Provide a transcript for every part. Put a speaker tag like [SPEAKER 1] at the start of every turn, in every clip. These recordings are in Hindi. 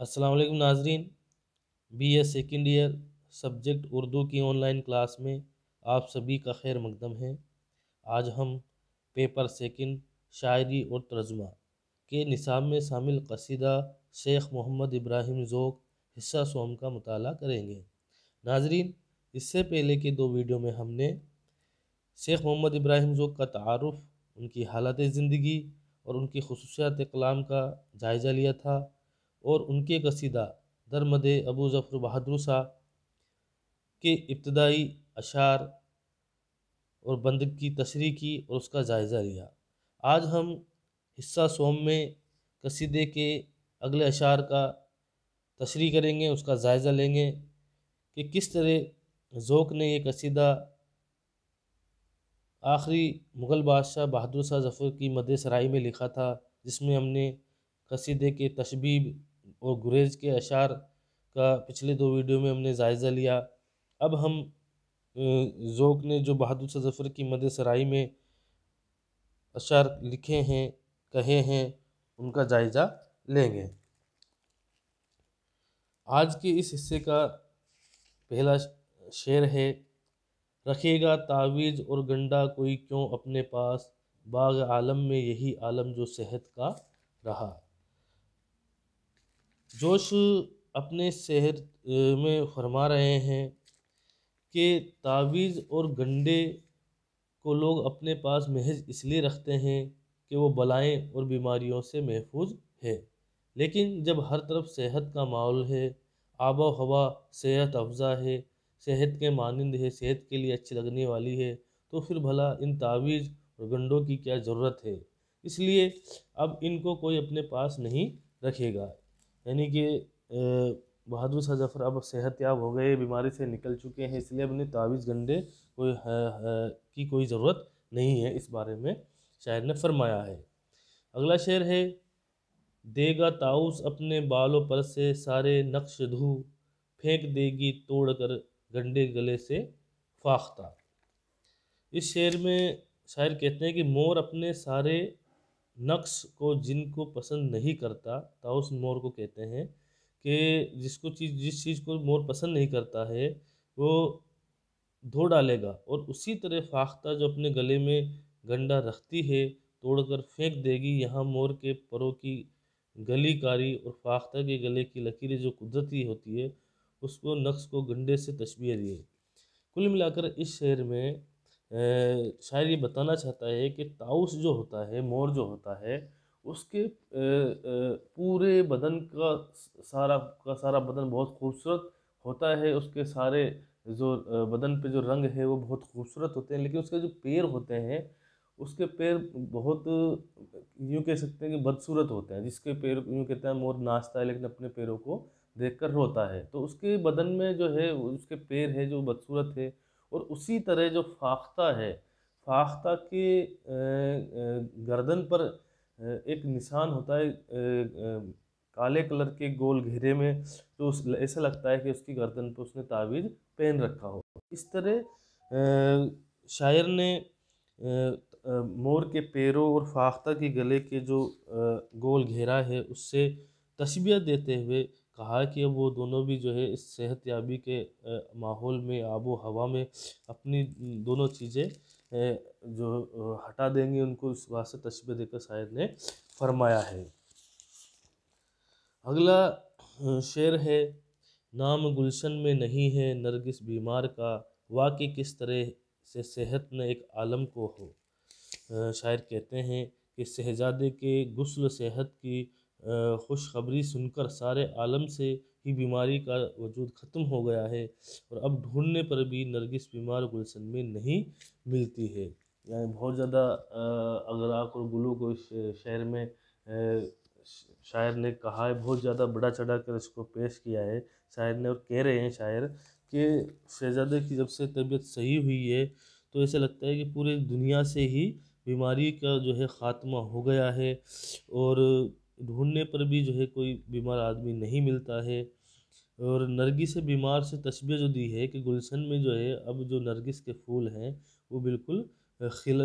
[SPEAKER 1] वालेकुम नाजरीन B A second year subject Urdu की ऑनलाइन क्लास में आप सभी का खैर मकदम है आज हम पेपर सेकेंड शायरी और तर्जमा के निसाब में शामिल कसीदा शेख मोहम्मद इब्राहिम जोक हिस्सा सोम का मताल करेंगे नाजरीन इससे पहले के दो वीडियो में हमने शेख मोहम्मद इब्राहिम जोक का तारफ़ उनकी हालत ज़िंदगी और उनकी खसूसियात कलाम का जायज़ा लिया था और उनके कसीदा दरमद अबू ज़फ़र बहादुर शाह के इब्तदाई अशार और बंद की तशरी की और उसका जायज़ा लिया आज हम हिस्सा सोम में कसीदे के अगले अशार का तशरी करेंगे उसका जायज़ा लेंगे कि किस तरह ज़ोक ने यह कसीदा आखिरी मुग़ल बादशाह बहादुर शाह जफ़र की मद सराई में लिखा था जिसमें हमने कसीदे के तशबीब और गुरेज के अशार का पिछले दो वीडियो में हमने जायज़ा लिया अब हम जोक ने जो बहादुर शाह जफ़र की मद में अशार लिखे हैं कहे हैं उनका जायज़ा लेंगे आज के इस हिस्से का पहला शेर है रखेगा तावीज़ और गंडा कोई क्यों अपने पास बाग आलम में यही आलम जो सेहत का रहा जोश अपने शहर में फरमा रहे हैं कि तावीज़ और गंडे को लोग अपने पास महज इसलिए रखते हैं कि वो बलाएं और बीमारियों से महफूज है लेकिन जब हर तरफ सेहत का माहौल है आबो हवा सेहत अफजा है सेहत के मानंद है सेहत के लिए अच्छी लगने वाली है तो फिर भला इन तावीज़ और गंडों की क्या ज़रूरत है इसलिए अब इनको कोई अपने पास नहीं रखेगा यानी कि बहादुर शाह जफ़र अब सेहत याब हो गए बीमारी से निकल चुके हैं इसलिए अब इन्हें तावीज़ गंडे कोई की कोई ज़रूरत नहीं है इस बारे में शायर ने फरमाया है अगला शेर है देगा ताउस अपने बालों पर से सारे नक्श धू फेंक देगी तोड़ कर गंडे गले से फाख्ता इस शेर में शायर कहते हैं कि मोर अपने सारे नक्स को जिनको पसंद नहीं करता ताउस मोर को कहते हैं कि जिसको चीज़ जिस चीज़ को मोर पसंद नहीं करता है वो धो डालेगा और उसी तरह फाख्ता जो अपने गले में गंडा रखती है तोड़कर फेंक देगी यहाँ मोर के परों की गली कारी और फाख्ता के गले की लकीरें जो कुदरती होती है उसको नक्स को गंडे से तस्वीर दिए कुल मिलाकर इस शहर में शायर ये बताना चाहता है कि ताउस जो होता है मोर जो होता है उसके पूरे बदन का सारा का सारा बदन बहुत खूबसूरत होता है उसके सारे जो बदन पे जो रंग है वो बहुत खूबसूरत होते हैं लेकिन उसके जो पैर होते हैं उसके पैर बहुत यूँ कह सकते हैं कि बदसूरत होते हैं जिसके पैर यूँ कहते हैं मोर नाचता है लेकिन अपने पैरों को देख कर रोता है तो उसके बदन में जो है उसके पैर है जो बदसूरत है और उसी तरह जो फाख्ता है फाख्ता के गर्दन पर एक निशान होता है काले कलर के गोल घेरे में तो उस ऐसा लगता है कि उसकी गर्दन पर उसने ताबीज पहन रखा हो इस तरह शायर ने मोर के पैरों और फाख्ता के गले के जो गोल घेरा है उससे तस्बिया देते हुए कहा कि अब वो दोनों भी जो है इस सेहत याबी के माहौल में आबो हवा में अपनी दोनों चीज़ें जो हटा देंगे उनको इस बात से तशबे देकर शायर ने फरमाया है अगला शेर है नाम गुलशन में नहीं है नरगिस बीमार का वाकई किस तरह से सेहत ने एक आलम को हो शायर कहते हैं कि शहजादे के गुसल सेहत की खुशखबरी सुनकर सारे आलम से ही बीमारी का वजूद ख़त्म हो गया है और अब ढूंढने पर भी नरगिस बीमार गुलशन में नहीं मिलती है यानी बहुत ज़्यादा अगराक और गुलू को इस शहर में शायर ने कहा है बहुत ज़्यादा बड़ा चढ़ा कर इसको पेश किया है शायर ने और कह रहे हैं शायर कि शहजादे की जब से तबीयत सही हुई है तो ऐसा लगता है कि पूरी दुनिया से ही बीमारी का जो है ख़ात्मा हो गया है और ढूंढने पर भी जो है कोई बीमार आदमी नहीं मिलता है और नरगिस बीमार से तस्वीर जो दी है कि गुलशन में जो है अब जो नरगिस के फूल हैं वो बिल्कुल खिल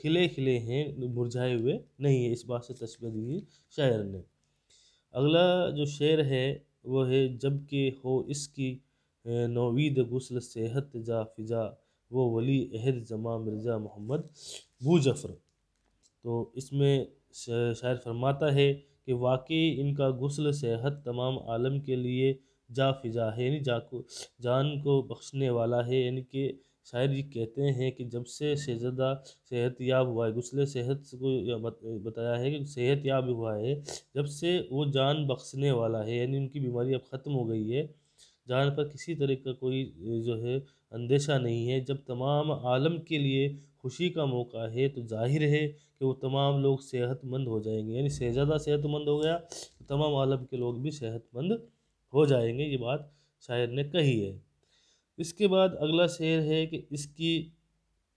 [SPEAKER 1] खिले खिले हैं मुरझाए हुए नहीं है इस बात से तस्वीर दी है शायर ने अगला जो शेर है वो है जबकि हो इसकी नोवीद गसल सेहत जा फिजा वो वली अहद जमा मिर्ज़ा मोहम्मद बू जफ़र तो इसमें शायर फरमाता है कि वाकई इनका गसल सेहत तमाम आलम के लिए जा फिजा है यानी जा को जान को बख्शने वाला है यानी कि शायर ये कहते हैं कि जब से शहजदा सेहत याब हुआ है गुसल सेहत को बताया है कि सेहत याब हुआ है जब से वो जान बख्शने वाला है यानी उनकी बीमारी अब ख़त्म हो गई है जान पर किसी तरह का कोई जो है अंदेशा नहीं है जब तमाम आलम के लिए खुशी का मौका है तो जाहिर है कि वो तमाम लोग सेहतमंद हो जाएंगे यानी शहजादा सेहतमंद हो गया तो तमाम आलम के लोग भी सेहतमंद हो जाएंगे ये बात शायर ने कही है इसके बाद अगला शेर है कि इसकी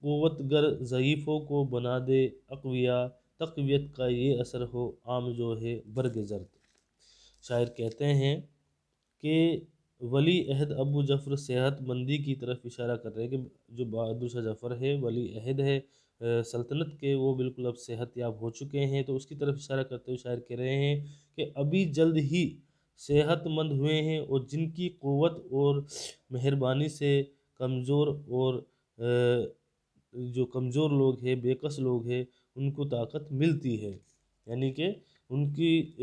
[SPEAKER 1] क़वत गर ज़यीफ़ों को बना दे अकविया तकवियत का ये असर हो आम जो है बरग जर्द शायर कहते हैं कि वली अहद अबू जफ़र सेहतमंदी की तरफ इशारा कर रहे हैं कि जो बहादुर शाह जफ़र है वली अहद है सल्तनत के वो बिल्कुल अब सेहत याब हो चुके हैं तो उसकी तरफ इशारा करते हुए शायर कह रहे हैं कि अभी जल्द ही सेहतमंद हुए हैं और जिनकी क़वत और मेहरबानी से कमज़ोर और जो कमज़ोर लोग हैं बेकस लोग हैं उनको ताकत मिलती है यानी कि उनकी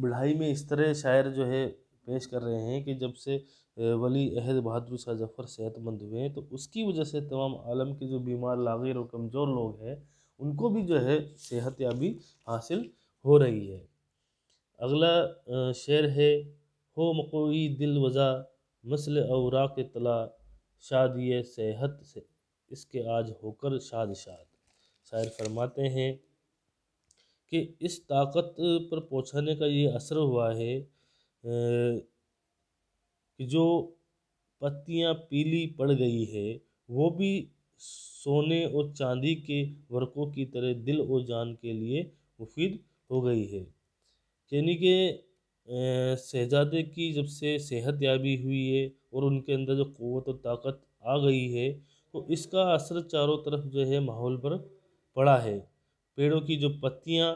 [SPEAKER 1] बढ़ाई में इस तरह शायर जो है पेश कर रहे हैं कि जब से वली अहद बहादुर शाह जफ़र सेहतमंद हुए हैं तो उसकी वजह से तमाम आलम के जो बीमार लागिर और कमज़ोर लोग हैं उनको भी जो है सेहत याबी हासिल हो रही है अगला शेर है हो मकोई दिल वज़ा मसल अवरा के तला शादी सेहत से इसके आज होकर शाद शाद शायर फरमाते हैं कि इस ताकत पर पहुँचाने का ये असर हुआ है कि जो पत्तियाँ पीली पड़ गई है वो भी सोने और चांदी के वर्कों की तरह दिल और जान के लिए मुफीद हो गई है यानी कि शहजादे की जब से सेहत याबी हुई है और उनके अंदर जो क़वत और ताकत आ गई है तो इसका असर चारों तरफ जो है माहौल पर पड़ा है पेड़ों की जो पत्तियाँ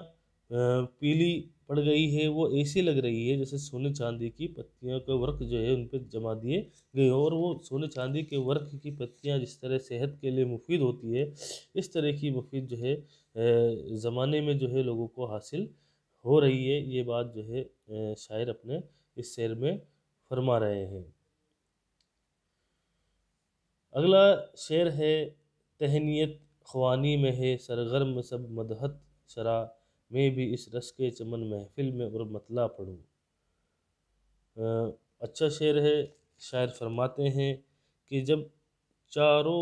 [SPEAKER 1] पीली पड़ गई है वो ऐसी लग रही है जैसे सोने चांदी की पत्तियों का वर्क जो है उन पर जमा दिए गए और वो सोने चांदी के वर्क की पत्तियाँ जिस तरह सेहत के लिए मुफीद होती है इस तरह की मुफीद जो है ज़माने में जो है लोगों को हासिल हो रही है ये बात जो है शायर अपने इस शेर में फरमा रहे हैं अगला शेर है तहनीत खवानी में है सरगर्म सब मदहत शरा మేబీ ఇస్ రస్కే చమన్ మహఫిల్ మే ఉర్ మత్లా పడు అచ్చా షేర్ హై షైర్ ఫర్మాతే హై కి జబ్ చారో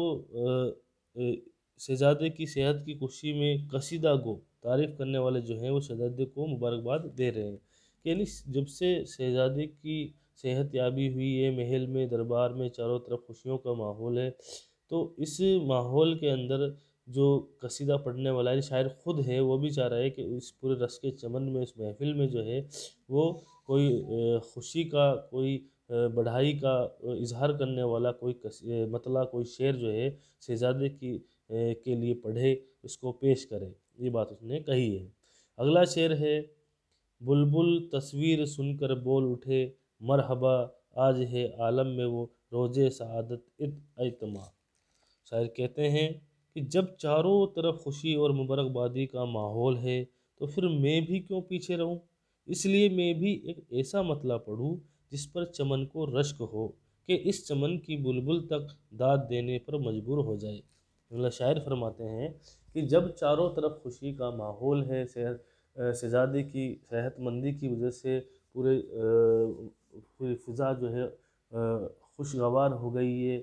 [SPEAKER 1] సజాదే కి సీహత్ కి ఖుషి మే కసీదా గో తారీఫ్ కర్నే వాలే జో హై వో సజాదే కో ముబారక్బాద్ దే రహే కయలిస్ జబ్ సే సజాదే కి సీహత్ యాబీ hui ఏ మెహల్ మే దర్బార్ మే చారో తర్ఫ్ ఖుషియో కా మాహौल హై తో ఇస్ మాహौल के अंदर जो कसीदा पढ़ने वाला यानी शायर ख़ुद है वो भी चाह रहा है कि इस पूरे रस के चमन में इस महफिल में जो है वो कोई खुशी का कोई बढ़ाई का इजहार करने वाला कोई मतला कोई शेर जो है शहजादे की के लिए पढ़े उसको पेश करे ये बात उसने कही है अगला शेर है बुलबुल तस्वीर सुनकर बोल उठे मरहबा आज है आलम में वो रोज़े शहादत इत इतमा शायर कहते हैं कि जब चारों तरफ खुशी और मुबारकबादी का माहौल है तो फिर मैं भी क्यों पीछे रहूं इसलिए मैं भी एक ऐसा मतला पढ़ूं जिस पर चमन को रश्क हो कि इस चमन की बुलबुल तक दाद देने पर मजबूर हो जाए मतलब शायर फरमाते हैं कि जब चारों तरफ खुशी का माहौल है सेहत शहजादी की सेहतमंदी की वजह से पूरे फिज़ा जो है खुशगवार हो गई है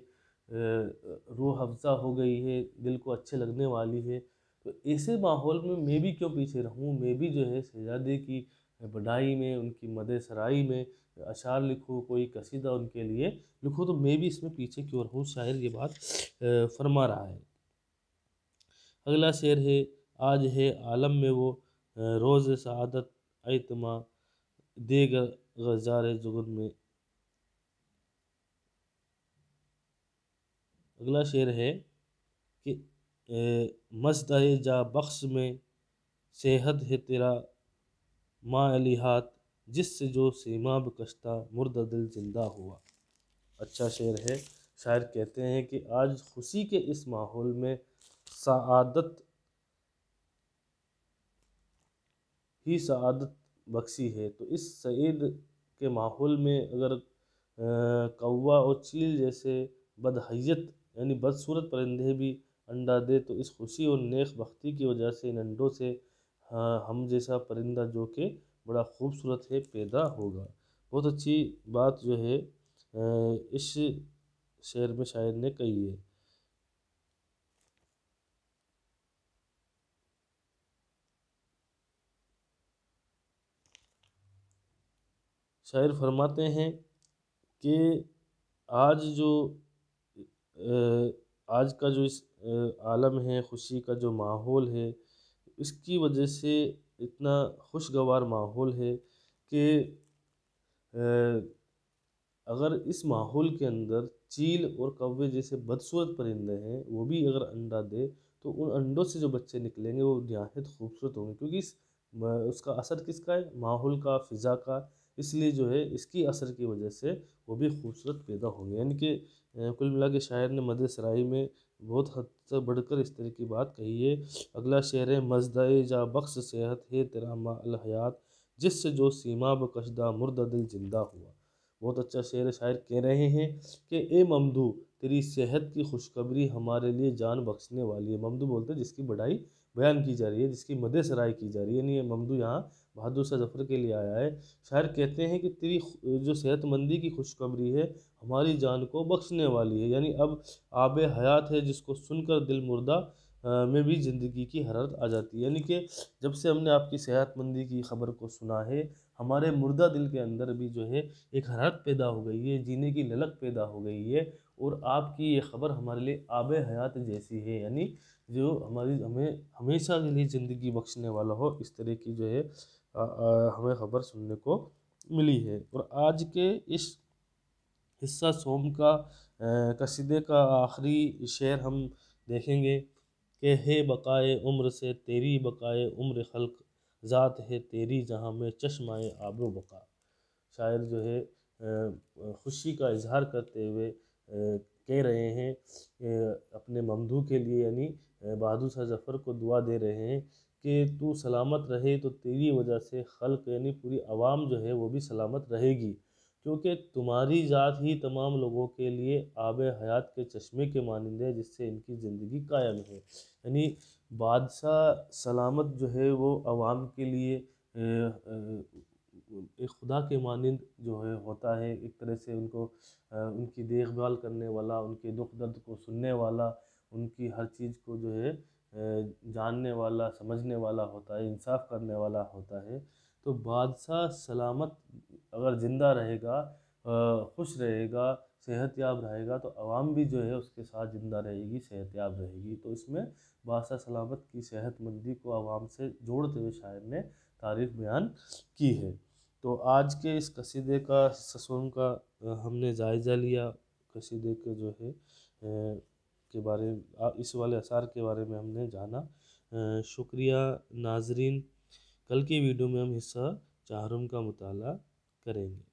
[SPEAKER 1] रूह अफजा हो गई है दिल को अच्छे लगने वाली है तो ऐसे माहौल में मैं भी क्यों पीछे रहूँ मैं भी जो है शहजादे की बढ़ाई में उनकी मद सराई में अशार लिखूँ कोई कसीदा उनके लिए लिखूँ तो मैं भी इसमें पीछे क्यों रहूँ शायर ये बात फरमा रहा है अगला शेर है आज है आलम में वो रोज़ शहादत आतमा देगा गजार जुगन में अगला शेर है कि मस्त जा बख्श में सेहत है तेरा माँ अलीहात जिससे जो सीमा बकश्ता मुर्द दिल जिंदा हुआ अच्छा शेर है शायर कहते हैं कि आज खुशी के इस माहौल में सआदत ही सआदत बख्शी है तो इस सईद के माहौल में अगर कौवा और चील जैसे बदहैत यानी बदसूरत परिंदे भी अंडा दे तो इस खुशी और नेक बख्ती की वजह से इन अंडों से हाँ, हम जैसा परिंदा जो कि बड़ा खूबसूरत है पैदा होगा बहुत अच्छी बात जो है इस शेर में शायर ने कही है शायर फरमाते हैं कि आज जो आज का जो इस आलम है ख़ुशी का जो माहौल है इसकी वजह से इतना खुशगवार माहौल है कि अगर इस माहौल के अंदर चील और कौवे जैसे बदसूरत परिंदे हैं वो भी अगर अंडा दे तो उन अंडों से जो बच्चे निकलेंगे वो नहायत खूबसूरत होंगे क्योंकि इस उसका असर किसका है माहौल का फ़िज़ा का इसलिए जो है इसकी असर की वजह से वो भी खूबसूरत पैदा होंगे यानी कि कुल मिला के शायर ने मदर सराय में बहुत हद तक बढ़कर इस तरह की बात कही है अगला शेर है मजदाए जा बख्श सेहत है तेरा मा हयात जिससे जो सीमा बकशदा मुर्दा दिल जिंदा हुआ बहुत अच्छा शेर शायर कह रहे हैं कि ए ममदू तेरी सेहत की खुशखबरी हमारे लिए जान बख्शने वाली है ममदू बोलते हैं जिसकी बढ़ाई बयान की जा रही है जिसकी मदे सराय की जा रही है यानी ये ममदू यहाँ बहादुर शाह जफर के लिए आया है शायर कहते हैं कि तेरी जो सेहतमंदी की खुशखबरी है हमारी जान को बख्शने वाली है यानी अब आब हयात है जिसको सुनकर दिल मुर्दा में भी ज़िंदगी की हरत आ जाती है यानी कि जब से हमने आपकी सेहतमंदी की खबर को सुना है हमारे मुर्दा दिल के अंदर भी जो है एक हरत पैदा हो गई है जीने की ललक पैदा हो गई है और आपकी ये खबर हमारे लिए आब हयात जैसी है यानी जो हमारी हमें हमेशा के लिए ज़िंदगी बख्शने वाला हो इस तरह की जो है आ, आ, हमें खबर सुनने को मिली है और आज के इस हिस्सा सोम का कसीदे का आखिरी शेर हम देखेंगे कि हे बकाए उम्र से तेरी बकाए उम्र खल्क ज़ात है तेरी जहाँ में चश्माए आब बका शायर जो है खुशी का इजहार करते हुए कह रहे हैं अपने ममदू के लिए यानी बहादुर शाह जफ़र को दुआ दे रहे हैं कि तू सलामत रहे तो तेरी वजह से खल्क यानी पूरी आवाम जो है वो भी सलामत रहेगी क्योंकि तुम्हारी ज़ात ही तमाम लोगों के लिए आब हयात के चश्मे के मानंद है जिससे इनकी ज़िंदगी कायम है यानी बादशाह सलामत जो है वो आवाम के लिए एक खुदा के मानंद जो है होता है एक तरह से उनको उनकी देखभाल करने वाला उनके दुख दर्द को सुनने वाला उनकी हर चीज़ को जो है जानने वाला समझने वाला होता है इंसाफ करने वाला होता है तो बादशाह सलामत अगर ज़िंदा रहेगा खुश रहेगा सेहत याब रहेगा तो आवाम भी जो है उसके साथ ज़िंदा रहेगी सेहत याब रहेगी तो इसमें बादशाह सलामत की सेहतमंदी को आवाम से जोड़ते हुए शायर ने तारीफ बयान की है तो आज के इस कसीदे का ससुर का हमने जायज़ा लिया कसीदे के जो है के बारे इस वाले असार के बारे में हमने जाना शुक्रिया नाजरीन कल की वीडियो में हम हिस्सा चाहरुम का मताल करेंगे